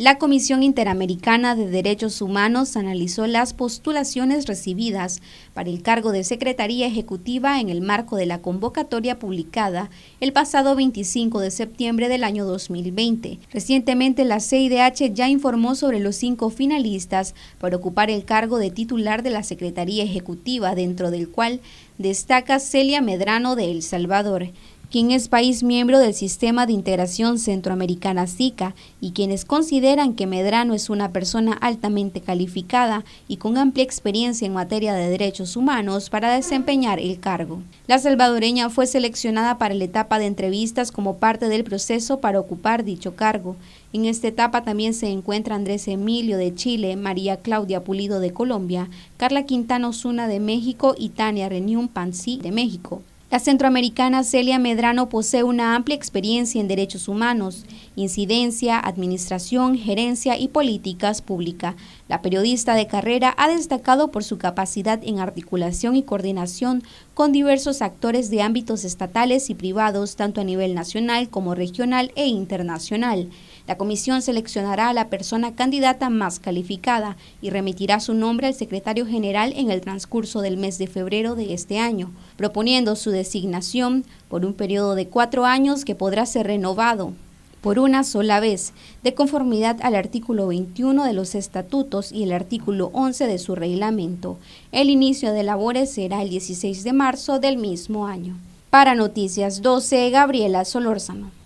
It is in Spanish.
La Comisión Interamericana de Derechos Humanos analizó las postulaciones recibidas para el cargo de Secretaría Ejecutiva en el marco de la convocatoria publicada el pasado 25 de septiembre del año 2020. Recientemente la CIDH ya informó sobre los cinco finalistas para ocupar el cargo de titular de la Secretaría Ejecutiva, dentro del cual destaca Celia Medrano de El Salvador, quien es país miembro del Sistema de Integración Centroamericana SICA y quienes consideran que Medrano es una persona altamente calificada y con amplia experiencia en materia de derechos humanos para desempeñar el cargo. La salvadoreña fue seleccionada para la etapa de entrevistas como parte del proceso para ocupar dicho cargo. En esta etapa también se encuentra Andrés Emilio de Chile, María Claudia Pulido de Colombia, Carla Quintana Osuna de México y Tania Renium Pansi de México. La centroamericana Celia Medrano posee una amplia experiencia en derechos humanos, incidencia, administración, gerencia y políticas públicas. La periodista de carrera ha destacado por su capacidad en articulación y coordinación con diversos actores de ámbitos estatales y privados, tanto a nivel nacional como regional e internacional. La comisión seleccionará a la persona candidata más calificada y remitirá su nombre al secretario general en el transcurso del mes de febrero de este año, proponiendo su designación por un periodo de cuatro años que podrá ser renovado por una sola vez, de conformidad al artículo 21 de los estatutos y el artículo 11 de su reglamento. El inicio de labores será el 16 de marzo del mismo año. Para Noticias 12, Gabriela Solórzano.